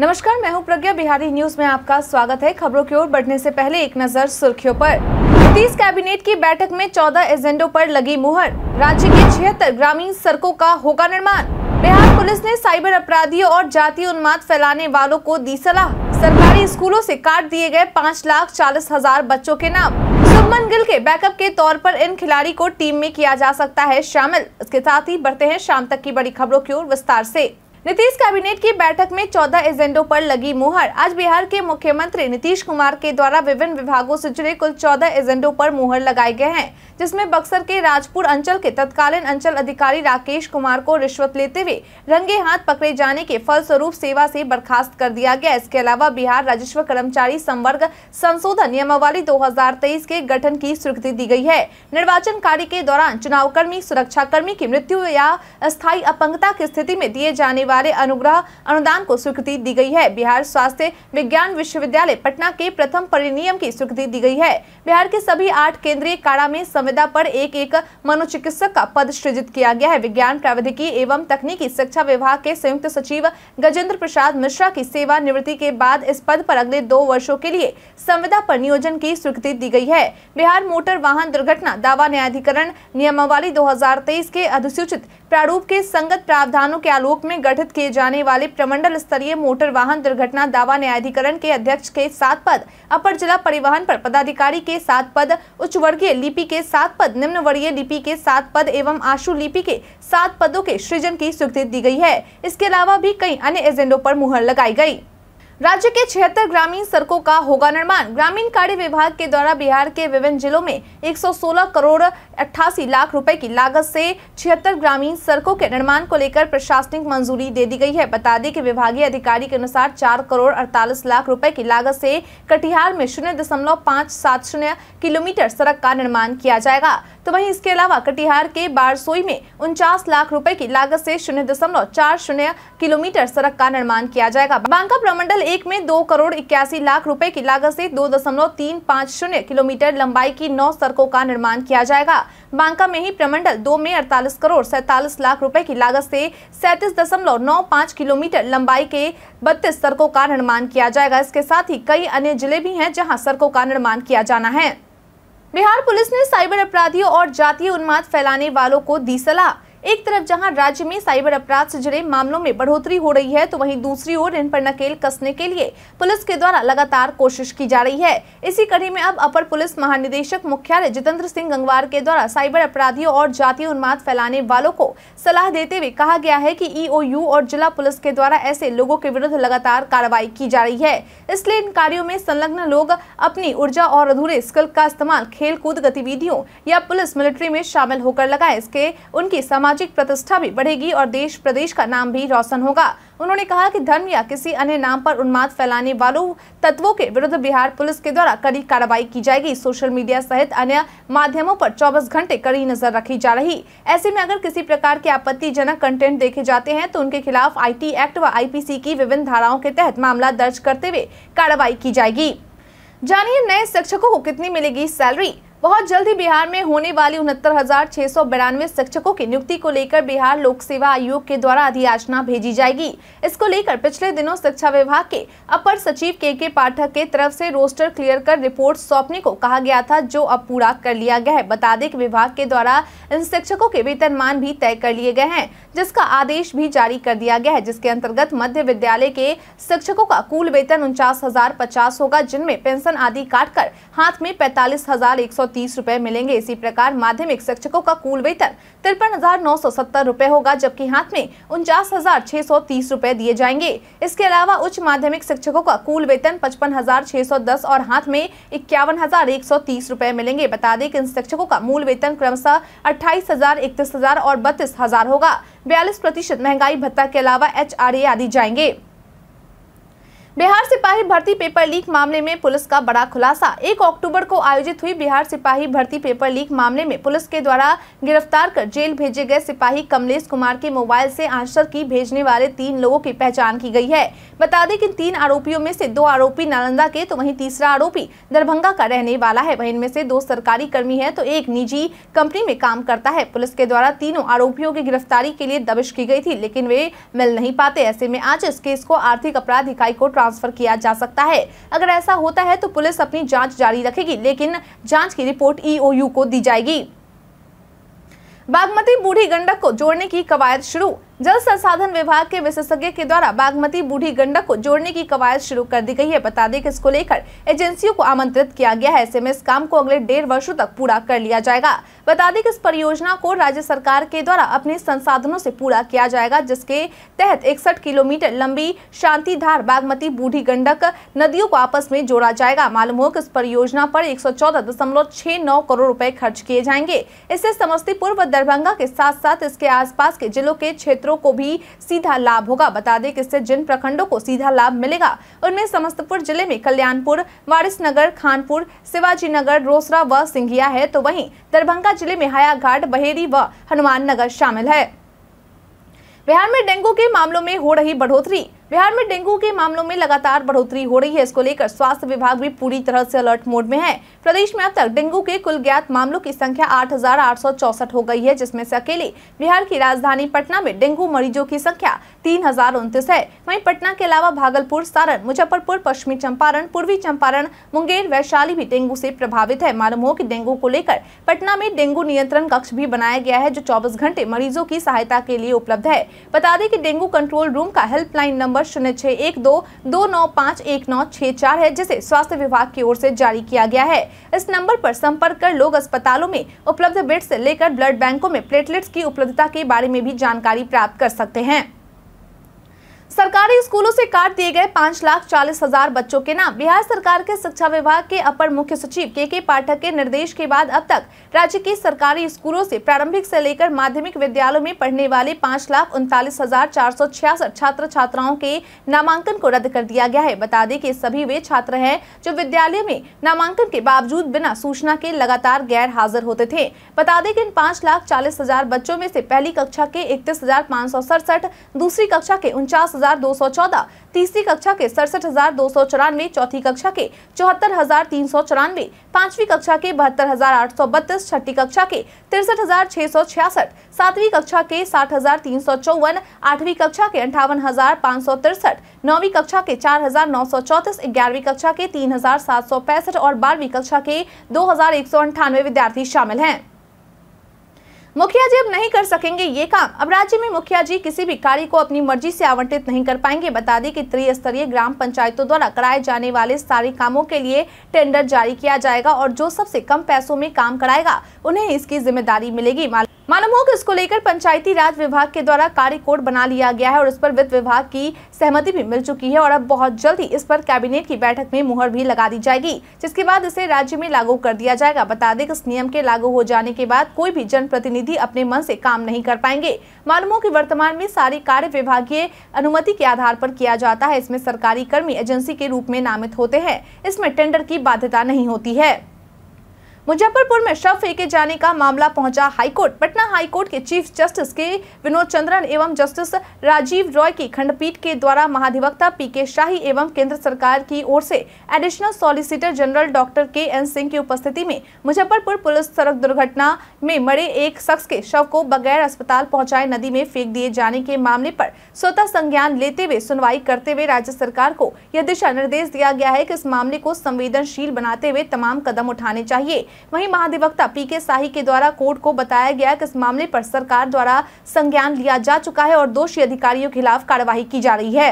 नमस्कार मैं हूं प्रज्ञा बिहारी न्यूज में आपका स्वागत है खबरों की ओर बढ़ने से पहले एक नजर सुर्खियों पर नीतीश कैबिनेट की बैठक में 14 एजेंडों पर लगी मुहर राज्य के छिहत्तर ग्रामीण सड़कों का होगा निर्माण बिहार पुलिस ने साइबर अपराधियों और जाति उन्माद फैलाने वालों को दी सलाह सरकारी स्कूलों ऐसी काट दिए गए पाँच लाख चालीस हजार बच्चों के नाम सुमन गिल के बैकअप के तौर पर इन खिलाड़ी को टीम में किया जा सकता है शामिल इसके साथ ही बढ़ते हैं शाम तक की बड़ी खबरों की ओर विस्तार ऐसी नीतीश कैबिनेट की बैठक में 14 एजेंडों पर लगी मुहर आज बिहार के मुख्यमंत्री नीतीश कुमार के द्वारा विभिन्न विभागों से जुड़े कुल 14 एजेंडों पर मुहर लगाए गए हैं जिसमें बक्सर के राजपुर अंचल के तत्कालीन अंचल अधिकारी राकेश कुमार को रिश्वत लेते हुए रंगे हाथ पकड़े जाने के फलस्वरूप सेवा से बर्खास्त कर दिया गया इसके अलावा बिहार राजस्व कर्मचारी संवर्ग संशोधन नियमावली दो के गठन की स्वीकृति दी गई है निर्वाचन कार्य के दौरान चुनाव कर्मी सुरक्षा कर्मी की मृत्यु या स्थायी अपंगता की स्थिति में दिए जाने वाले अनुग्रह अनुदान को स्वीकृति दी गई है बिहार स्वास्थ्य विज्ञान विश्वविद्यालय पटना के प्रथम परिनियम की स्वीकृति दी गई है बिहार के सभी आठ केंद्रीय कारा में संविदा पर एक एक मनोचिकित्सक का पद सृजित किया गया है विज्ञान प्राविधिकी एवं तकनीकी शिक्षा विभाग के संयुक्त सचिव गजेंद्र प्रसाद मिश्रा की सेवा निवृत्ति के बाद इस पद पर अगले दो वर्षो के लिए संविदा पर नियोजन की स्वीकृति दी गई है बिहार मोटर वाहन दुर्घटना दावा न्यायाधिकरण नियमावली 2023 के अधिसूचित प्रारूप के संगत प्रावधानों के आलोक में गठित किए जाने वाले प्रमंडल स्तरीय मोटर वाहन दुर्घटना दावा न्यायाधिकरण के अध्यक्ष के सात पद अपर जिला परिवहन पर पदाधिकारी के सात पद उच्च वर्गीय लिपि के सात पद निम्न वर्गीय लिपि के सात पद एवं आशु लिपि के सात पदों के सृजन की स्वीकृति दी गई है इसके अलावा भी कई अन्य एजेंडो आरोप मुहर लगाई गयी राज्य के छिहत्तर ग्रामीण सड़कों का होगा निर्माण ग्रामीण कार्य विभाग के द्वारा बिहार के विभिन्न जिलों में 116 करोड़ अट्ठासी लाख रुपए की लागत से छिहत्तर ग्रामीण सड़कों के निर्माण को लेकर प्रशासनिक मंजूरी दे दी गई है बता दें कि विभागीय अधिकारी के अनुसार चार करोड़ अड़तालीस लाख रुपए की लागत से कटिहार में शून्य दशमलव पाँच सात शून्य किलोमीटर सड़क का निर्माण किया जाएगा तो वहीं इसके अलावा कटिहार के बारसोई में उनचास लाख रुपए की लागत से शून्य दशमलव चार शून्य किलोमीटर सड़क का निर्माण किया जाएगा बांका प्रमंडल एक में दो करोड़ इक्यासी लाख रुपए की लागत से दो दशमलव तीन पाँच शून्य किलोमीटर लंबाई की नौ सड़कों का निर्माण किया जाएगा बांका में ही प्रमंडल दो में अड़तालीस करोड़ सैतालीस लाख रुपए की लागत से सैंतीस दशमलव नौ पाँच किलोमीटर लंबाई के बत्तीस सड़कों का निर्माण किया जाएगा इसके साथ ही कई अन्य जिले भी हैं जहाँ सड़कों का निर्माण किया जाना है बिहार पुलिस ने साइबर अपराधियों और जातीय उन्माद फैलाने वालों को दी सलाह एक तरफ जहां राज्य में साइबर अपराध से जुड़े मामलों में बढ़ोतरी हो रही है तो वहीं दूसरी ओर इन पर नकेल कसने के लिए पुलिस के द्वारा लगातार कोशिश की जा रही है इसी कड़ी में अब अपर पुलिस महानिदेशक मुख्यालय जितेंद्र सिंह गंगवार के द्वारा साइबर अपराधियों और जातीय उन्माद फैलाने वालों को सलाह देते हुए कहा गया है की ईओयू और जिला पुलिस के द्वारा ऐसे लोगों के विरुद्ध लगातार कार्रवाई की जा रही है इसलिए इन कार्यो में संलग्न लोग अपनी ऊर्जा और अधूरे स्किल का इस्तेमाल खेल गतिविधियों या पुलिस मिलिट्री में शामिल होकर लगाए इसके उनकी समाज सामाजिक प्रतिष्ठा भी बढ़ेगी और देश प्रदेश का नाम भी रोशन होगा उन्होंने कहा कि धर्म या किसी अन्य नाम पर उन्माद फैलाने वालों तत्वों के विरुद्ध बिहार पुलिस के द्वारा कड़ी कार्रवाई की जाएगी सोशल मीडिया सहित अन्य माध्यमों पर 24 घंटे कड़ी नजर रखी जा रही ऐसे में अगर किसी प्रकार के आपत्तिजनक कंटेंट देखे जाते हैं तो उनके खिलाफ आई एक्ट व आई की विभिन्न धाराओं के तहत मामला दर्ज करते हुए कार्रवाई की जाएगी जानिए नए शिक्षकों को कितनी मिलेगी सैलरी बहुत जल्द ही बिहार में होने वाली उनहत्तर शिक्षकों की नियुक्ति को लेकर बिहार लोक सेवा आयोग के द्वारा अधियाचना भेजी जाएगी इसको लेकर पिछले दिनों शिक्षा विभाग के अपर सचिव के के पाठक के तरफ से रोस्टर क्लियर कर रिपोर्ट सौंपने को कहा गया था जो अब पूरा कर लिया गया है बता दें की विभाग के द्वारा इन शिक्षकों के वेतनमान भी तय कर लिए गए हैं जिसका आदेश भी जारी कर दिया गया है जिसके अंतर्गत मध्य विद्यालय के शिक्षकों का कुल वेतन उनचास होगा जिनमें पेंशन आदि काट हाथ में पैतालीस हजार एक सौ रुपए मिलेंगे इसी प्रकार माध्यमिक शिक्षकों का कुल वेतन तिरपन हजार नौ सौ सत्तर रुपए होगा जबकि हाथ में उनचास हजार छह सौ तीस रुपए दिए जाएंगे इसके अलावा उच्च माध्यमिक शिक्षकों का कुल वेतन पचपन हजार छह सौ दस और हाथ में इक्यावन हजार एक सौ तीस रुपए मिलेंगे बता दें कि इन शिक्षकों का मूल वेतन क्रमशः अट्ठाईस हजार इकतीस हजार और बत्तीस हजार होगा बयालीस प्रतिशत महंगाई भत्ता के अलावा एच आर ए आदि जाएंगे बिहार सिपाही भर्ती पेपर लीक मामले में पुलिस का बड़ा खुलासा एक अक्टूबर को आयोजित हुई बिहार सिपाही भर्ती पेपर लीक मामले में पुलिस के द्वारा गिरफ्तार कर जेल भेजे गए सिपाही कमलेश कुमार के मोबाइल से आंसर की भेजने वाले तीन लोगों की पहचान की गई है बता दें कि तीन आरोपियों में से दो आरोपी नालंदा के तो वही तीसरा आरोपी दरभंगा का रहने वाला है वहीं इनमें से दो सरकारी कर्मी है तो एक निजी कंपनी में काम करता है पुलिस के द्वारा तीनों आरोपियों की गिरफ्तारी के लिए दबिश की गयी थी लेकिन वे मिल नहीं पाते ऐसे में आज इस केस को आर्थिक अपराध इकाई को ट्रांसफर किया जा सकता है अगर ऐसा होता है तो पुलिस अपनी जांच जारी रखेगी लेकिन जांच की रिपोर्ट ईओयू को दी जाएगी बागमती बूढ़ी गंडक को जोड़ने की कवायद शुरू जल संसाधन विभाग के विशेषज्ञ के द्वारा बागमती बूढ़ी गंडक को जोड़ने की कवायद शुरू कर दी गई है बता दें कि इसको लेकर एजेंसियों को आमंत्रित किया गया है ऐसे में इस काम को अगले डेढ़ वर्षों तक पूरा कर लिया जाएगा बता दें कि इस परियोजना को राज्य सरकार के द्वारा अपने संसाधनों से पूरा किया जाएगा जिसके तहत इकसठ किलोमीटर लंबी शांति धार बागमती बूढ़ी गंडक नदियों को आपस में जोड़ा जाएगा मालूम हो कि इस परियोजना पर एक करोड़ रूपए खर्च किए जाएंगे इससे समस्तीपुर व दरभंगा के साथ साथ इसके आस के जिलों के क्षेत्र क्षेत्रों को भी सीधा लाभ होगा बता दें कि इससे जिन प्रखंडों को सीधा लाभ मिलेगा उनमें समस्तपुर जिले में कल्याणपुर वारिसनगर खानपुर शिवाजी नगर रोसरा व सिंघिया है तो वहीं दरभंगा जिले में हायाघाट बहेरी व हनुमान नगर शामिल है बिहार में डेंगू के मामलों में हो रही बढ़ोतरी बिहार में डेंगू के मामलों में लगातार बढ़ोतरी हो रही है इसको लेकर स्वास्थ्य विभाग भी पूरी तरह से अलर्ट मोड में है प्रदेश में अब तक डेंगू के कुल ज्ञात मामलों की संख्या आठ हो गई है जिसमें से अकेले बिहार की राजधानी पटना में डेंगू मरीजों की संख्या तीन है वहीं पटना के अलावा भागलपुर सारण मुजफ्फरपुर पश्चिमी चंपारण पूर्वी चंपारण मुंगेर वैशाली भी डेंगू से प्रभावित है मालूम हो की डेंगू को लेकर पटना में डेंगू नियंत्रण कक्ष भी बनाया गया है जो चौबीस घंटे मरीजों की सहायता के लिए उपलब्ध है बता दें की डेंगू कंट्रोल रूम का हेल्पलाइन नंबर नंबर शून्य छः एक दो दो नौ पाँच एक नौ छः चार है जिसे स्वास्थ्य विभाग की ओर से जारी किया गया है इस नंबर पर संपर्क कर लोग अस्पतालों में उपलब्ध बेड से लेकर ब्लड बैंकों में प्लेटलेट्स की उपलब्धता के बारे में भी जानकारी प्राप्त कर सकते हैं सरकारी स्कूलों से काट दिए गए पाँच लाख चालीस हजार बच्चों के नाम बिहार सरकार के शिक्षा विभाग के अपर मुख्य सचिव के के पाठक के निर्देश के बाद अब तक राज्य के सरकारी स्कूलों से प्रारंभिक से लेकर माध्यमिक विद्यालयों में पढ़ने वाले पाँच लाख उनतालीस हजार चार सौ छियासठ छात्र छात्राओं के नामांकन को रद्द कर दिया गया है बता दें कि सभी वे छात्र हैं जो विद्यालय में नामांकन के बावजूद बिना सूचना के लगातार गैर हाजिर होते थे बता दें कि इन पाँच लाख चालीस हजार बच्चों में से पहली कक्षा के इकतीस हजार पाँच सौ सड़सठ दूसरी कक्षा के उनचास 10214, तीसरी कक्षा के सड़सठ हजार दो सौ चौरानवे चौथी कक्षा के चौहत्तर हजार तीन सौ चौरानवे पांचवी कक्षा के बहत्तर हजार आठ सौ बत्तीस छठी कक्षा के तिरसठ हजार छह सौ छियासठ सातवीं कक्षा के साठ हजार तीन सौ चौवन आठवीं कक्षा के अंठावन हजार पाँच सौ तिरसठ नौवीं कक्षा के चार हजार नौ सौ चौतीस ग्यारहवीं कक्षा के तीन हजार सात सौ पैंसठ और बारहवीं कक्षा के दो हजार एक सौ अंठानवे विद्यार्थी शामिल हैं मुखिया जी अब नहीं कर सकेंगे ये काम अब राज्य में मुखिया जी किसी भी कार्य को अपनी मर्जी से आवंटित नहीं कर पाएंगे बता दें कि त्रिस्तरीय ग्राम पंचायतों द्वारा कराए जाने वाले सारे कामों के लिए टेंडर जारी किया जाएगा और जो सबसे कम पैसों में काम कराएगा उन्हें इसकी जिम्मेदारी मिलेगी मालूम हो कि इसको लेकर पंचायती राज विभाग के द्वारा कार्य कोड बना लिया गया है और इस पर वित्त विभाग की सहमति भी मिल चुकी है और अब बहुत जल्दी इस पर कैबिनेट की बैठक में मुहर भी लगा दी जाएगी जिसके बाद इसे राज्य में लागू कर दिया जाएगा बता दें कि इस नियम के लागू हो जाने के बाद कोई भी जनप्रतिनिधि अपने मन से काम नहीं कर पाएंगे मालूम हो कि वर्तमान में सारी कार्य विभागीय अनुमति के आधार पर किया जाता है इसमें सरकारी कर्मी एजेंसी के रूप में नामित होते हैं इसमें टेंडर की बाध्यता नहीं होती है मुजफ्फरपुर में शव फेंके जाने का मामला पहुंचा हाईकोर्ट पटना हाईकोर्ट के chief justice K Vinod Chandran एवं जस्टिस राजीव रॉय की खंडपीठ के द्वारा महाधिवक्ता पी के शाही एवं केंद्र सरकार की ओर से additional solicitor general doctor K N Singh की उपस्थिति में मुजफ्फरपुर पुलिस सड़क दुर्घटना में मरे एक शख्स के शव को बगैर अस्पताल पहुंचाए नदी में फेंक दिए जाने के मामले पर स्वतः संज्ञान लेते हुए सुनवाई करते हुए राज्य सरकार को यह दिशा निर्देश दिया गया है की इस मामले को संवेदनशील बनाते हुए तमाम कदम उठाने चाहिए वहीं महाधिवक्ता पी के शाही के द्वारा कोर्ट को बताया गया कि इस मामले पर सरकार द्वारा संज्ञान लिया जा चुका है और दोषी अधिकारियों के खिलाफ कार्रवाई की जा रही है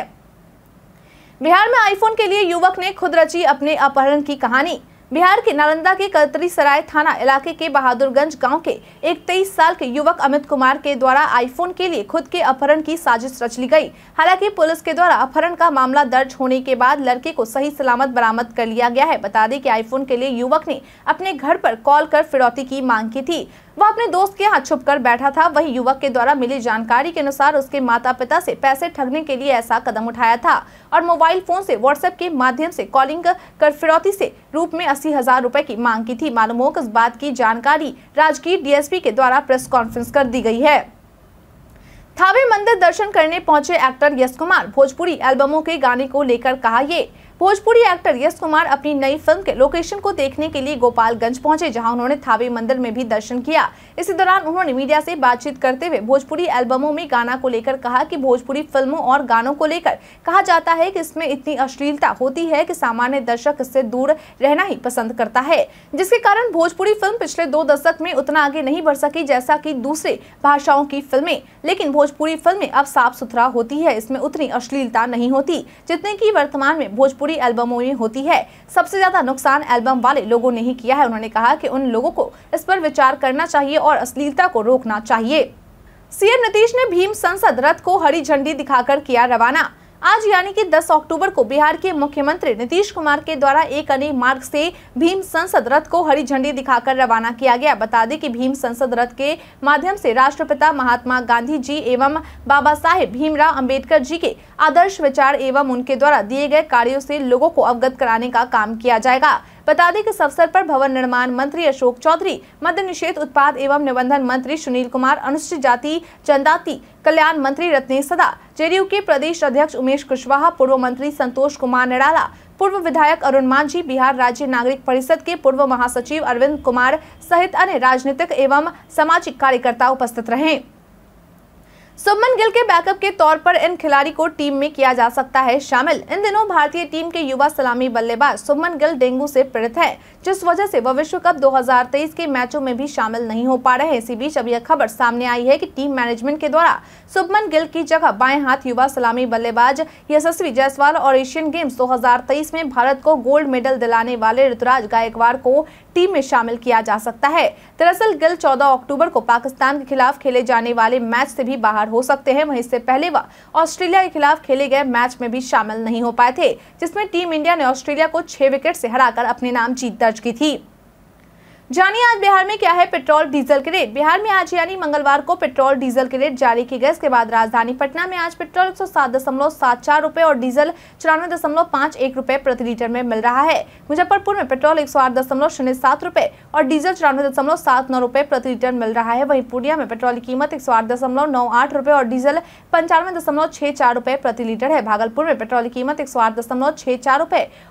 बिहार में आईफोन के लिए युवक ने खुद रची अपने अपहरण की कहानी बिहार के नालंदा के कतरी सराय थाना इलाके के बहादुरगंज गांव के एक तेईस साल के युवक अमित कुमार के द्वारा आईफोन के लिए खुद के अपहरण की साजिश रच ली गई हालांकि पुलिस के द्वारा अपहरण का मामला दर्ज होने के बाद लड़के को सही सलामत बरामद कर लिया गया है बता दें कि आईफोन के लिए युवक ने अपने घर पर कॉल कर फिरौती की मांग की थी वह अपने दोस्त के यहाँ छुप कर बैठा था वही युवक के द्वारा मिली जानकारी के अनुसार उसके माता पिता से पैसे ठगने के लिए ऐसा कदम उठाया था और मोबाइल फोन से व्हाट्सएप के माध्यम से कॉलिंग कर फिरौती से रूप में अस्सी हजार रूपए की मांग की थी हो इस बात की जानकारी राजगीर डीएसपी के द्वारा प्रेस कॉन्फ्रेंस कर दी गई है थावे मंदिर दर्शन करने पहुंचे एक्टर यश कुमार भोजपुरी एल्बमों के गाने को लेकर कहा ये भोजपुरी एक्टर यश कुमार अपनी नई फिल्म के लोकेशन को देखने के लिए गोपालगंज पहुंचे जहां उन्होंने थावे मंदिर में भी दर्शन किया इसी दौरान उन्होंने मीडिया से बातचीत करते हुए भोजपुरी एल्बमों में गाना को लेकर कहा कि भोजपुरी फिल्मों और गानों को लेकर कहा जाता है कि इसमें इतनी अश्लीलता होती है की सामान्य दर्शक इससे दूर रहना ही पसंद करता है जिसके कारण भोजपुरी फिल्म पिछले दो दशक में उतना आगे नहीं बढ़ सकी जैसा की दूसरे भाषाओं की फिल्में लेकिन भोजपुरी फिल्में अब साफ सुथरा होती है इसमें उतनी अश्लीलता नहीं होती जितने की वर्तमान में भोजपुरी पूरी एल्बमों में होती है सबसे ज्यादा नुकसान एल्बम वाले लोगों ने ही किया है उन्होंने कहा कि उन लोगों को इस पर विचार करना चाहिए और अश्लीलता को रोकना चाहिए सीएम नीतीश ने भीम संसद रथ को हरी झंडी दिखाकर किया रवाना आज यानी कि 10 अक्टूबर को बिहार के मुख्यमंत्री नीतीश कुमार के द्वारा एक अन्य मार्ग से भीम संसद रथ को हरी झंडी दिखाकर रवाना किया गया बता दें कि भीम संसद रथ के माध्यम से राष्ट्रपिता महात्मा गांधी जी एवं बाबा साहेब भीमराव अंबेडकर जी के आदर्श विचार एवं उनके द्वारा दिए गए कार्यो से लोगों को अवगत कराने का काम किया जाएगा बता दें कि इस अवसर पर भवन निर्माण मंत्री अशोक चौधरी मद्य निषेध उत्पाद एवं निबंधन मंत्री सुनील कुमार अनुसूचित जाति जनजाति कल्याण मंत्री रत्नेश सदा जेडीयू के प्रदेश अध्यक्ष उमेश कुशवाहा पूर्व मंत्री संतोष कुमार निराला पूर्व विधायक अरुण मांझी बिहार राज्य नागरिक परिषद के पूर्व महासचिव अरविंद कुमार सहित अन्य राजनीतिक एवं सामाजिक कार्यकर्ता उपस्थित रहे सुमन गिल के बैकअप के तौर पर इन खिलाड़ी को टीम में किया जा सकता है शामिल इन दिनों भारतीय टीम के युवा सलामी बल्लेबाज सुमन गिल डेंगू से पीड़ित है जिस वजह से वह विश्व कप 2023 के मैचों में भी शामिल नहीं हो पा रहे हैं इसी बीच अब यह खबर सामने आई है कि टीम मैनेजमेंट के द्वारा सुमन गिल की जगह बाएं हाथ युवा सलामी बल्लेबाज यशस्वी जायसवाल और एशियन गेम्स दो में भारत को गोल्ड मेडल दिलाने वाले ऋतुराज गायकवाड़ को टीम में शामिल किया जा सकता है दरअसल गिल चौदह अक्टूबर को पाकिस्तान के खिलाफ खेले जाने वाले मैच से भी बाहर शिकार हो सकते हैं वहीं इससे पहले वह ऑस्ट्रेलिया के खिलाफ खेले गए मैच में भी शामिल नहीं हो पाए थे जिसमें टीम इंडिया ने ऑस्ट्रेलिया को छह विकेट से हराकर अपने नाम जीत दर्ज की थी जानिए आज बिहार में क्या है पेट्रोल डीजल के रेट बिहार में आज यानी मंगलवार को पेट्रोल डीजल के रेट जारी किए गए इसके बाद राजधानी पटना में आज पेट्रोल एक सौ सात दशमलव सात चार और डीजल चौरानवे दशमलव पांच एक रुपए प्रति लीटर में मिल रहा है मुजफ्फरपुर में पेट्रोल एक सौ आठ दशमलव शून्य सात और डीजल चौरानवे दशमलव सात नौ रुपये प्रति लीटर मिल रहा है वहीं पूर्णिया में पेट्रोल की कीमत एक सौ आठ दशमलव नौ आठ और डीजल पंचानवे दशमलव चार प्रति लीटर है भागलपुर में पेट्रोल की कीमत एक सौ आठ दशमलव चार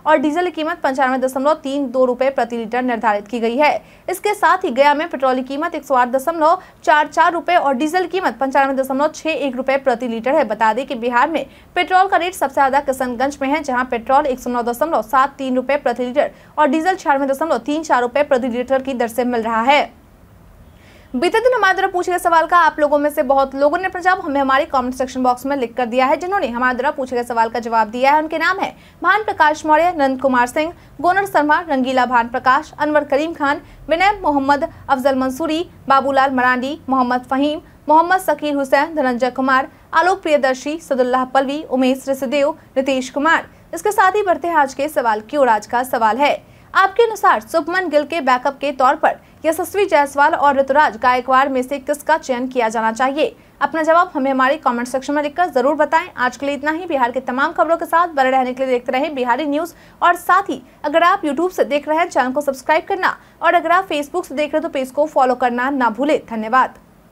और डीजल की कीमत पंचानवे दशमलव तीन दो प्रति लीटर निर्धारित की गई है इसके साथ ही गया में पेट्रोल की कीमत एक सौ आठ दशमलव चार चार रूपए और डीजल की कीमत पंचानवे दशमलव छह एक रूपए प्रति लीटर है बता दें कि बिहार में पेट्रोल का रेट सबसे ज़्यादा किशनगंज में है जहाँ पेट्रोल एक सौ नौ दशमलव सात तीन रूपए प्रति लीटर और डीजल छियानवे दशमलव तीन चार रूपए प्रति लीटर की दर से मिल रहा है बीते दिन हमारे द्वारा पूछे गए सवाल का आप लोगों में से बहुत लोगों ने जवाब हमें हमारे कमेंट सेक्शन बॉक्स में लिख कर दिया है जिन्होंने हमारे द्वारा पूछे गए सवाल का जवाब दिया है उनके नाम है भान प्रकाश मौर्य नंद कुमार सिंह गोनर शर्मा रंगीला भान प्रकाश अनवर करीम खान विनय मोहम्मद अफजल मंसूरी बाबूलाल मरांडी मोहम्मद फहीम मोहम्मद सकीर हुसैन धनंजय कुमार आलोक प्रियदर्शी सदुल्लाह पलवी उमेश रिसदेव नीतीश कुमार इसके साथ ही बढ़ते हैं आज के सवाल की ओर आज का सवाल है आपके अनुसार सुभमन गिल के बैकअप के तौर पर यशस्वी जायसवाल और ऋतुराज गायकवाड़ में से किसका चयन किया जाना चाहिए अपना जवाब हमें हमारे कमेंट सेक्शन में लिखकर जरूर बताएं आज के लिए इतना ही बिहार के तमाम खबरों के साथ बने रहने के लिए देखते रहें बिहारी न्यूज और साथ ही अगर आप यूट्यूब से देख रहे हैं चैनल को सब्सक्राइब करना और अगर आप फेसबुक से देख रहे हैं तो पेज को फॉलो करना ना भूले धन्यवाद